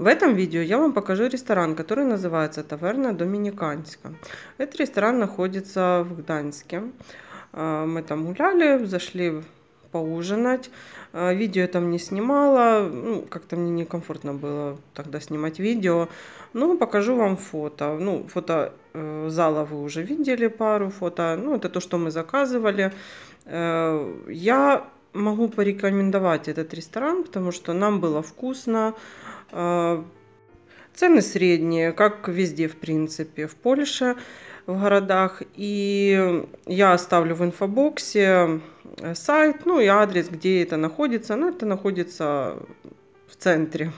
В этом видео я вам покажу ресторан, который называется Таверна Доминиканська. Этот ресторан находится в Гданьске. А, мы там гуляли, зашли поужинать. А, видео я там не снимала, ну, как-то мне некомфортно было тогда снимать видео. Ну покажу вам фото. Ну, фото э, зала вы уже видели пару фото. Ну, это то, что мы заказывали. Э, я могу порекомендовать этот ресторан, потому что нам было вкусно, а, цены средние, как везде, в принципе, в Польше, в городах. И я оставлю в инфобоксе э, сайт, ну и адрес, где это находится. Ну, это находится в центре